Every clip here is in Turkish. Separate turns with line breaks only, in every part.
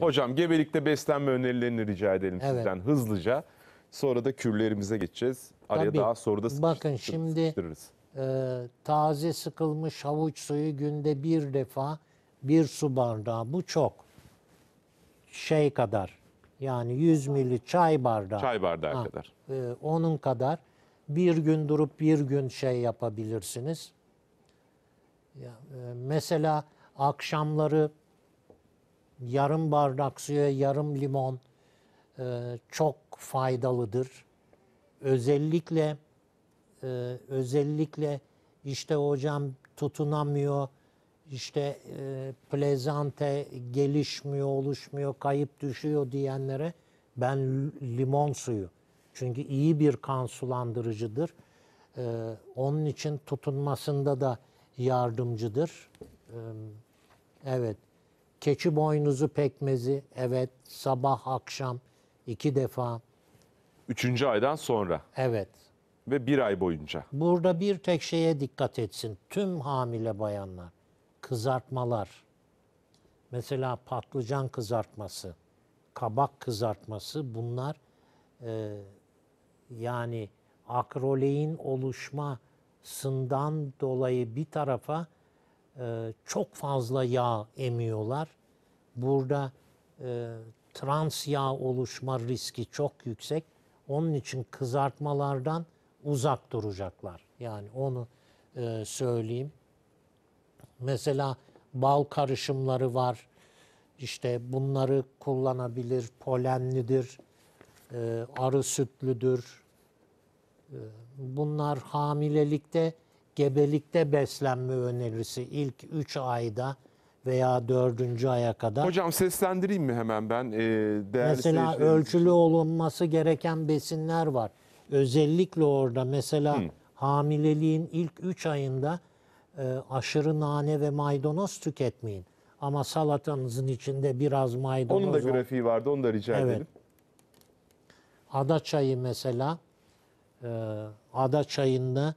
Hocam gebelikte beslenme önerilerini rica edelim evet. sizden hızlıca. Sonra da kürlerimize geçeceğiz. Araya Tabii, daha soruda Bakın şimdi
e, taze sıkılmış havuç suyu günde bir defa bir su bardağı. Bu çok. Şey kadar yani 100 mili çay bardağı. Çay bardağı ha, kadar. E, onun kadar bir gün durup bir gün şey yapabilirsiniz. Ya, e, mesela akşamları yarım bardak suya yarım limon e, çok faydalıdır. Özellikle e, özellikle işte hocam tutunamıyor, işte e, plezante gelişmiyor, oluşmuyor, kayıp düşüyor diyenlere ben limon suyu. Çünkü iyi bir kan sulandırıcıdır. E, onun için tutunmasında da yardımcıdır. E, evet. Keçi boynuzu pekmezi evet sabah akşam iki defa.
Üçüncü aydan sonra. Evet. Ve bir ay boyunca.
Burada bir tek şeye dikkat etsin tüm hamile bayanlar. Kızartmalar. Mesela patlıcan kızartması, kabak kızartması bunlar e, yani akrolein oluşmasından dolayı bir tarafa e, çok fazla yağ emiyorlar. Burada e, trans yağ oluşma riski çok yüksek. Onun için kızartmalardan uzak duracaklar. Yani onu e, söyleyeyim. Mesela bal karışımları var. İşte bunları kullanabilir. Polenlidir, e, arı sütlüdür. E, bunlar hamilelikte gebelikte beslenme önerisi ilk 3 ayda veya dördüncü aya kadar. Hocam
seslendireyim mi hemen ben? Ee, değerli mesela ölçülü
olunması gereken besinler var. Özellikle orada mesela Hı. Hmm. hamileliğin ilk üç ayında e, aşırı nane ve maydanoz tüketmeyin. Ama salatanızın içinde biraz maydanoz Onun da grafiği
vardı onu da rica evet. edelim.
Ada çayı mesela e, ada çayında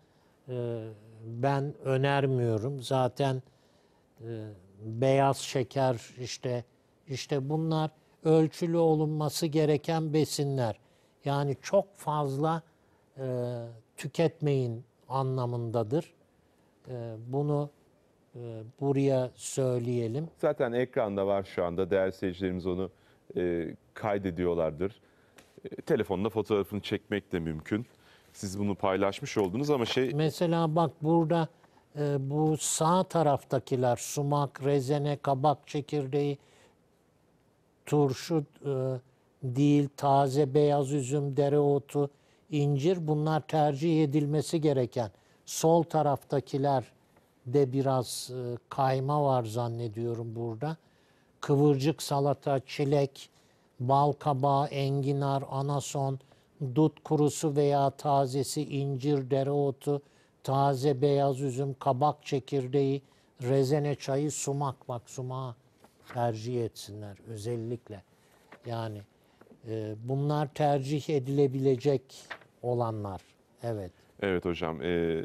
e, ben önermiyorum. Zaten e, beyaz şeker işte işte bunlar ölçülü olunması gereken besinler. Yani çok fazla e, tüketmeyin anlamındadır. E, bunu e, buraya söyleyelim.
Zaten ekranda var şu anda. Değerli seyircilerimiz onu e, kaydediyorlardır. E, telefonla fotoğrafını çekmek de mümkün. Siz bunu paylaşmış oldunuz ama şey...
Mesela bak burada e, bu sağ taraftakiler sumak, rezene, kabak çekirdeği, turşu e, değil, taze beyaz üzüm, dereotu, incir bunlar tercih edilmesi gereken. Sol taraftakiler de biraz e, kayma var zannediyorum burada. Kıvırcık salata, çilek, bal kabağı, enginar, anason, dut kurusu veya tazesi, incir, dereotu, taze beyaz üzüm, kabak çekirdeği, rezene çayı, sumak. Bak sumağı tercih etsinler özellikle. Yani e, bunlar tercih edilebilecek olanlar. Evet.
Evet hocam. E,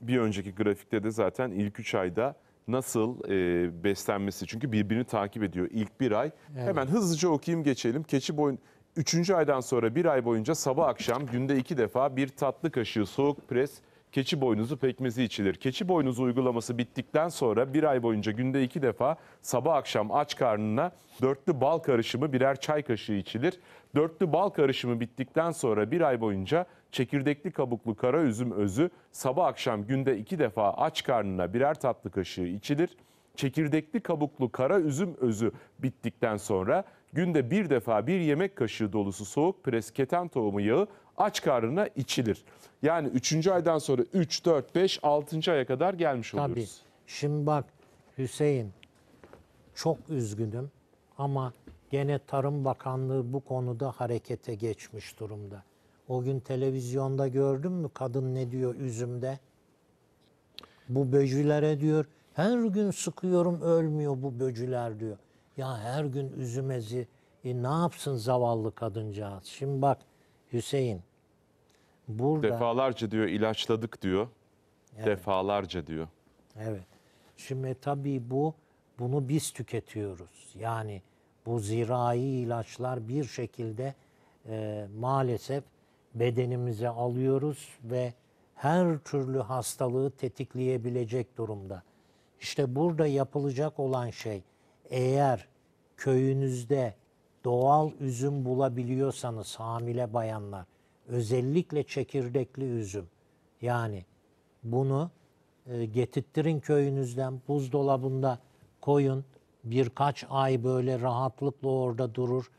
bir önceki grafikte de zaten ilk üç ayda nasıl e, beslenmesi. Çünkü birbirini takip ediyor ilk bir ay. Evet. Hemen hızlıca okuyayım geçelim. Keçi boyun Üçüncü aydan sonra bir ay boyunca sabah akşam günde iki defa bir tatlı kaşığı soğuk pres keçi boynuzu pekmezi içilir. Keçi boynuzu uygulaması bittikten sonra bir ay boyunca günde iki defa sabah akşam aç karnına dörtlü bal karışımı birer çay kaşığı içilir. Dörtlü bal karışımı bittikten sonra bir ay boyunca çekirdekli kabuklu kara üzüm özü sabah akşam günde iki defa aç karnına birer tatlı kaşığı içilir. Çekirdekli kabuklu kara üzüm özü bittikten sonra Günde bir defa bir yemek kaşığı dolusu soğuk pres keten tohumu yağı aç karnına içilir. Yani 3. aydan sonra 3, 4, 5, 6. aya kadar gelmiş Tabii. oluyoruz.
Şimdi bak Hüseyin çok üzgünüm ama gene Tarım Bakanlığı bu konuda harekete geçmiş durumda. O gün televizyonda gördün mü kadın ne diyor üzümde? Bu böcülere diyor her gün sıkıyorum ölmüyor bu böcüler diyor. Ya her gün üzümezi e, ne yapsın zavallı kadıncağız? Şimdi bak Hüseyin burada
Defalarca diyor ilaçladık diyor. Evet. Defalarca diyor.
evet. Şimdi tabii bu bunu biz tüketiyoruz. Yani bu zirai ilaçlar bir şekilde e, maalesef bedenimize alıyoruz ve her türlü hastalığı tetikleyebilecek durumda. İşte burada yapılacak olan şey eğer köyünüzde doğal üzüm bulabiliyorsanız hamile bayanlar özellikle çekirdekli üzüm yani bunu e, getirttirin köyünüzden buzdolabında koyun birkaç ay böyle rahatlıkla orada durur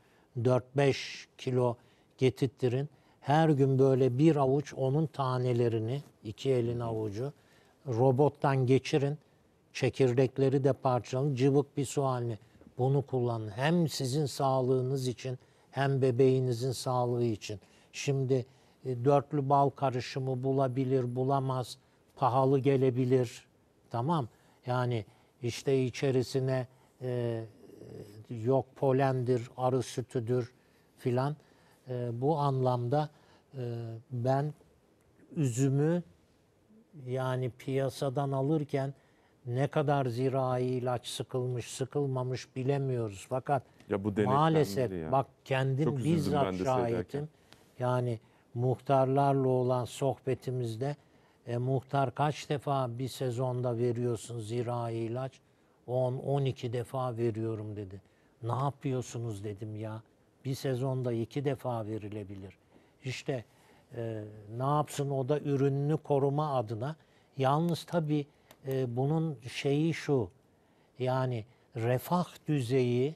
4-5 kilo getirttirin her gün böyle bir avuç onun tanelerini iki elin avucu robottan geçirin çekirdekleri de parçalı cıvık bir soğanlı. Bunu kullanın. Hem sizin sağlığınız için hem bebeğinizin sağlığı için. Şimdi e, dörtlü bal karışımı bulabilir, bulamaz, pahalı gelebilir. Tamam. Yani işte içerisine e, yok polendir, arı sütüdür filan. E, bu anlamda e, ben üzümü yani piyasadan alırken ne kadar zirai ilaç sıkılmış, sıkılmamış bilemiyoruz. Fakat
ya bu maalesef ya. bak kendim bizzat şahitim.
Yani muhtarlarla olan sohbetimizde e, muhtar kaç defa bir sezonda veriyorsun zirai ilaç? 10-12 defa veriyorum dedi. Ne yapıyorsunuz dedim ya. Bir sezonda iki defa verilebilir. İşte e, ne yapsın o da ürününü koruma adına. Yalnız tabii e, bunun şeyi şu. Yani refah düzeyi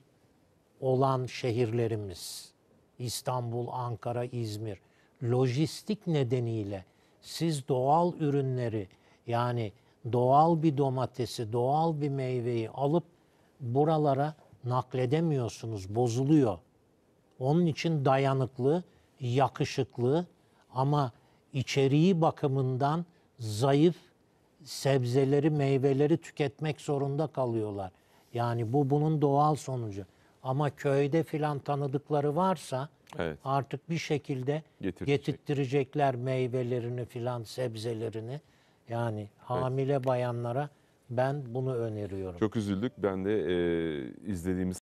olan şehirlerimiz İstanbul, Ankara, İzmir lojistik nedeniyle siz doğal ürünleri yani doğal bir domatesi, doğal bir meyveyi alıp buralara nakledemiyorsunuz, bozuluyor. Onun için dayanıklı, yakışıklı ama içeriği bakımından zayıf sebzeleri, meyveleri tüketmek zorunda kalıyorlar. Yani bu bunun doğal sonucu. Ama köyde filan tanıdıkları varsa evet. artık bir şekilde Getirecek. getirttirecekler meyvelerini filan sebzelerini. Yani hamile evet. bayanlara ben bunu öneriyorum.
Çok üzüldük. Ben de e, izlediğimiz